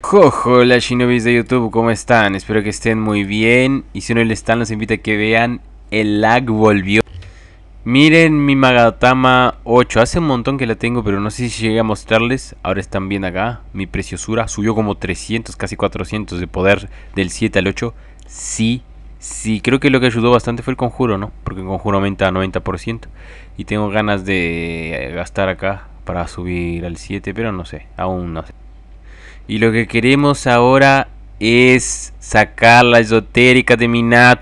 Jojo, las shinobis de YouTube, ¿cómo están? Espero que estén muy bien. Y si no les están, los invito a que vean El lag volvió. Miren mi Magatama 8. Hace un montón que la tengo, pero no sé si llegué a mostrarles. Ahora están bien acá. Mi preciosura subió como 300, casi 400 de poder del 7 al 8. Sí, sí. Creo que lo que ayudó bastante fue el conjuro, ¿no? Porque el conjuro aumenta a 90%. Y tengo ganas de gastar acá para subir al 7, pero no sé. Aún no sé. Y lo que queremos ahora es sacar la esotérica de Minat.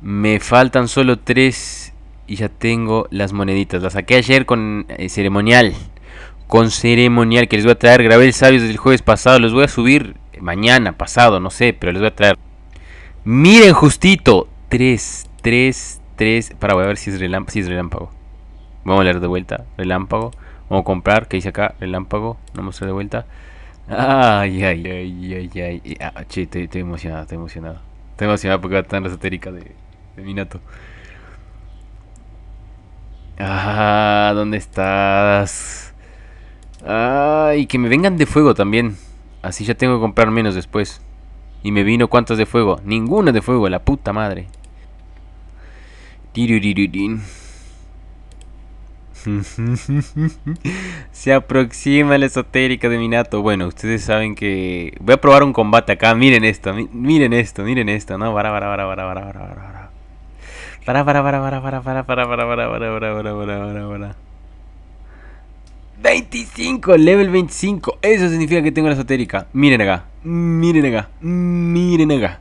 Me faltan solo tres y ya tengo las moneditas. Las saqué ayer con eh, ceremonial. Con ceremonial que les voy a traer. Grabé el sabio del jueves pasado. Los voy a subir mañana, pasado, no sé, pero les voy a traer. Miren justito. tres, tres, tres Para, voy a ver si es, si relámpago. Vamos a leer de vuelta. Relámpago. Vamos a comprar. que dice acá? Relámpago. Vamos a leer de vuelta. Ay, ay, ay, ay, ay. Ah, che, estoy, estoy, emocionado, estoy emocionado. Estoy emocionado porque va a estar la satérica de, Minato. Ah, ¿dónde estás? Ay que me vengan de fuego también. Así ya tengo que comprar menos después. Y me vino cuántas de fuego. Ninguna de fuego, la puta madre. Se aproxima la esotérica de Minato. Bueno, ustedes saben que. Voy a probar un combate acá. Miren esto, miren esto, miren esto, ¿no? Para, para, para, para, para, para. Para, para, para, para, para, para, para, para, para, para, para, para, para, para. 25, level 25. Eso significa que tengo la esotérica. Miren acá, miren acá, miren acá.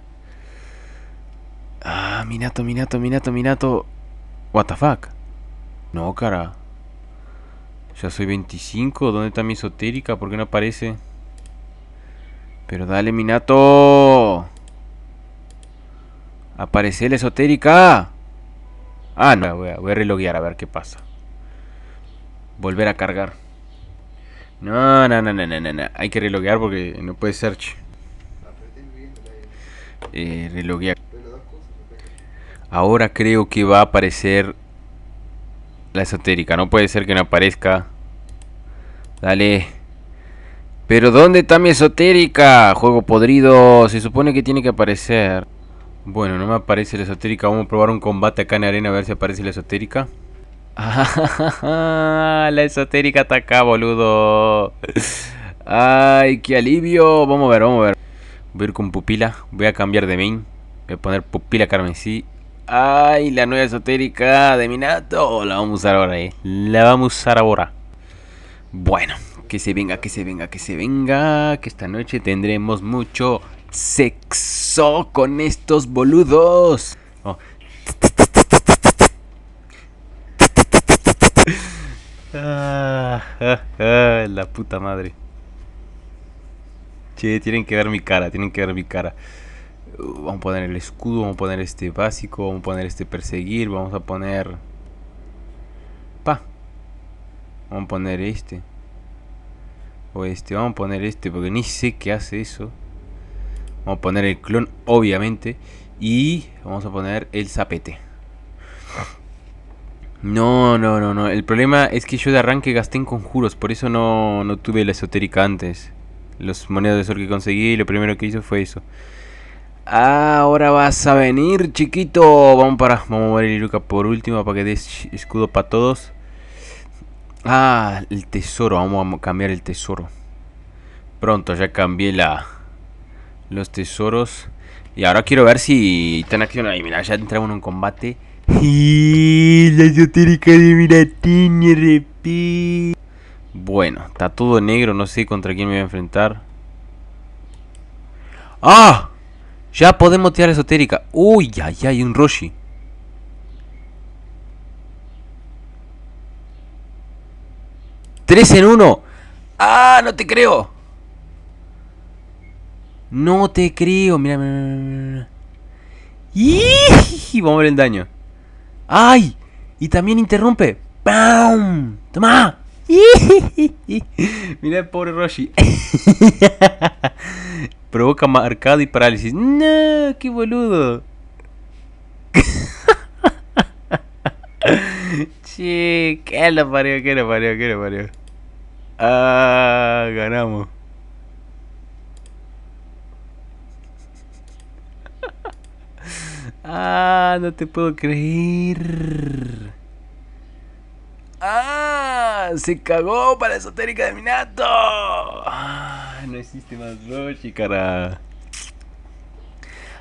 Ah, Minato, Minato, Minato, Minato. What the fuck? No, cara. Ya soy 25. ¿Dónde está mi esotérica? ¿Por qué no aparece? Pero dale, Minato. Aparece la esotérica. Ah, no. Voy a, voy a reloguear a ver qué pasa. Volver a cargar. No, no, no, no, no, no. Hay que reloguear porque no puede ser. Eh, reloguear. Ahora creo que va a aparecer la esotérica. No puede ser que no aparezca. Dale. Pero ¿dónde está mi esotérica? Juego podrido. Se supone que tiene que aparecer. Bueno, no me aparece la esotérica. Vamos a probar un combate acá en arena a ver si aparece la esotérica. la esotérica está acá, boludo. Ay, qué alivio. Vamos a ver, vamos a ver. Voy a ir con pupila. Voy a cambiar de main. Voy a poner pupila carmesí Ay, la nueva esotérica de Minato. La vamos a usar ahora, eh. La vamos a usar ahora. Bueno, que se venga, que se venga, que se venga. Que esta noche tendremos mucho sexo con estos boludos. Oh. Ah, ah, ah, la puta madre. Che, tienen que ver mi cara, tienen que ver mi cara. Vamos a poner el escudo, vamos a poner este básico, vamos a poner este perseguir, vamos a poner... Pa. Vamos a poner este. O este, vamos a poner este, porque ni sé qué hace eso. Vamos a poner el clon, obviamente. Y vamos a poner el zapete. No, no, no, no. El problema es que yo de arranque gasté en conjuros, por eso no, no tuve la esotérica antes. Los monedas de sol que conseguí, lo primero que hizo fue eso. Ahora vas a venir, chiquito. Vamos para. Vamos a ver Iruka por último para que des escudo para todos. Ah, el tesoro. Vamos a cambiar el tesoro. Pronto, ya cambié la. Los tesoros. Y ahora quiero ver si están acción Y mira, ya entramos en un combate. Y la esotérica de Miratini, Bueno, está todo negro. No sé contra quién me voy a enfrentar. ¡Ah! Ya podemos tirar esotérica. Uy, ya, ay! hay un Roshi. ¡Tres en uno! ¡Ah, no te creo! No te creo, mira, mira, ¡Y! Vamos a ver el daño. ¡Ay! Y también interrumpe. ¡Pam! ¡Toma! Mira el pobre Roshi. provoca marcado y parálisis. ¡No! ¡Qué boludo! che, ¿qué lo parió? ¿Qué lo parió? ¿Qué lo parió? Ah, ganamos. Ah, no te puedo creer. Ah, se cagó para la esotérica de Minato. Ah no existe más dos cara.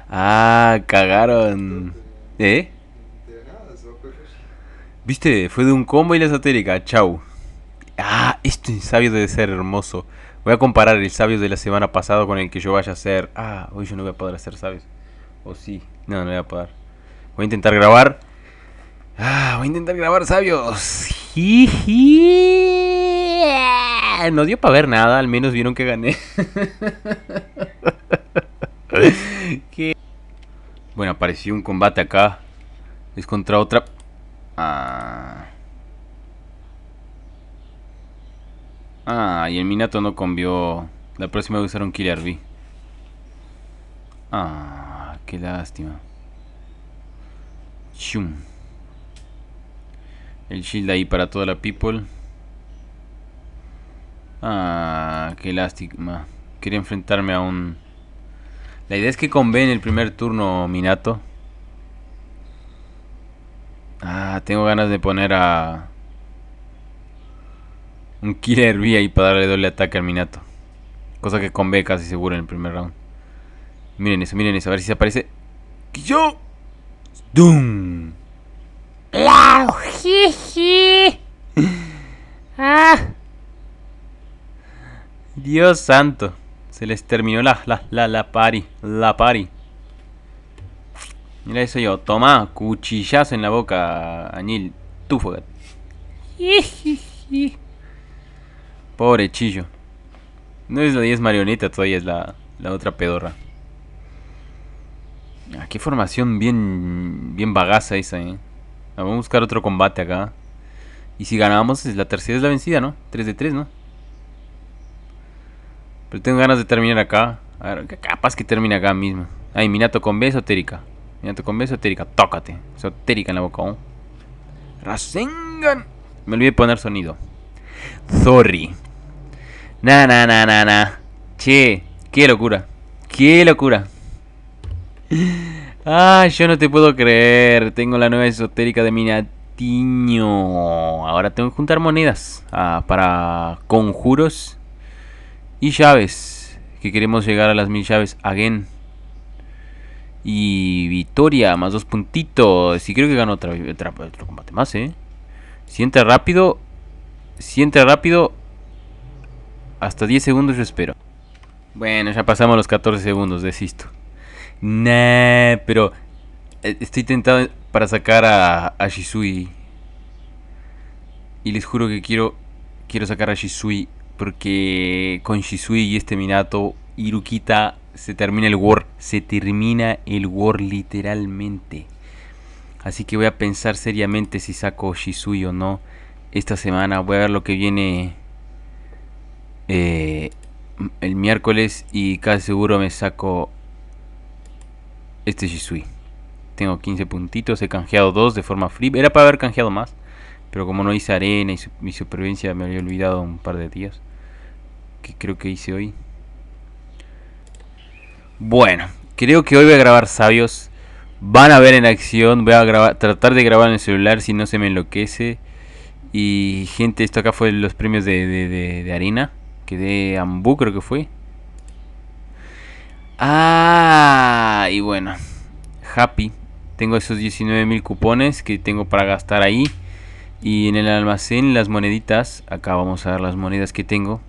Ah, cagaron. ¿Eh? ¿Viste? Fue de un combo y la satérica, Chau. Ah, este sabio debe ser hermoso. Voy a comparar el sabio de la semana pasada con el que yo vaya a hacer. Ah, hoy yo no voy a poder hacer sabios. O sí. No, no voy a poder. Voy a intentar grabar. Ah, voy a intentar grabar sabios. Jiji no dio para ver nada, al menos vieron que gané. Bueno, apareció un combate acá. Es contra otra... Ah... ah y el Minato no convió. La próxima vez a usar un Killer Ah, qué lástima. Shum. El shield ahí para toda la people. Ah, qué lástima. Quería enfrentarme a un... La idea es que B en el primer turno Minato. Ah, tengo ganas de poner a... Un Killer B ahí para darle doble ataque al Minato. Cosa que B casi seguro en el primer round. Miren eso, miren eso, a ver si se aparece. ¡Yo! ¡Doom! ¡Wow! ¡Jiji! Dios santo. Se les terminó la, la, la, la pari. La pari. Mira eso yo. Toma, cuchillazo en la boca, Añil. Tufo. Pobre chillo. No es la 10 marioneta, todavía es la, la otra pedorra. Ah, qué formación bien, bien vagaza esa, eh. Vamos a buscar otro combate acá. Y si ganamos, es la tercera es la vencida, ¿no? 3 de 3, ¿no? Pero pues tengo ganas de terminar acá. A ver, capaz que termine acá mismo. Ay, Minato con B esotérica. Minato con B esotérica. Tócate. Esotérica en la boca. aún. Rasengan. Me olvidé de poner sonido. Sorry. Na, na, na, na, na. Che, qué locura. Qué locura. Ah, yo no te puedo creer. Tengo la nueva esotérica de Minatiño. Ahora tengo que juntar monedas ah, para conjuros y llaves, que queremos llegar a las mil llaves again. Y Victoria, más dos puntitos. Y creo que ganó otra, otro combate más, ¿eh? Si entra rápido, si entra rápido, hasta 10 segundos yo espero. Bueno, ya pasamos los 14 segundos, desisto. Nah, pero eh, estoy tentado para sacar a, a Shisui. Y les juro que quiero, quiero sacar a Shisui porque con Shisui y este Minato, Irukita se termina el war, se termina el war literalmente. Así que voy a pensar seriamente si saco Shisui o no esta semana. Voy a ver lo que viene eh, el miércoles y casi seguro me saco este Shisui. Tengo 15 puntitos, he canjeado dos de forma flip, Era para haber canjeado más, pero como no hice arena y, mi supervivencia me había olvidado un par de días que creo que hice hoy. Bueno, creo que hoy voy a grabar sabios. Van a ver en acción. Voy a grabar, tratar de grabar en el celular si no se me enloquece. Y gente, esto acá fue los premios de, de, harina. Que de Ambú creo que fue. Ah, y bueno. Happy. Tengo esos 19.000 cupones que tengo para gastar ahí. Y en el almacén las moneditas. Acá vamos a ver las monedas que tengo.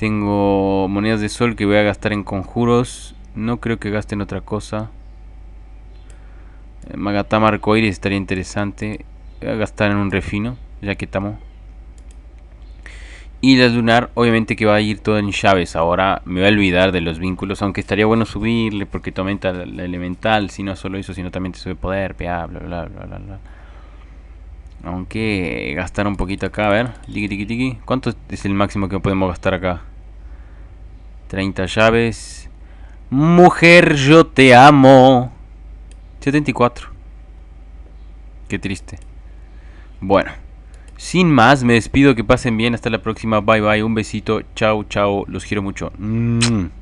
Tengo monedas de sol que voy a gastar en conjuros. No creo que gasten otra cosa. Eh, Magatama iris estaría interesante. Voy a gastar en un refino, ya que estamos. Y la lunar, obviamente que va a ir todo en llaves. Ahora me voy a olvidar de los vínculos, aunque estaría bueno subirle porque te aumenta la elemental. Si no solo eso, sino también te sube poder, bla, bla, bla, bla, bla. Aunque gastar un poquito acá, a ver. Tiki, tiki, ¿Cuánto es el máximo que podemos gastar acá? 30 llaves. Mujer, yo te amo. 74. Qué triste. Bueno. Sin más, me despido. Que pasen bien. Hasta la próxima. Bye bye. Un besito. Chao, chao. Los quiero mucho. Mm.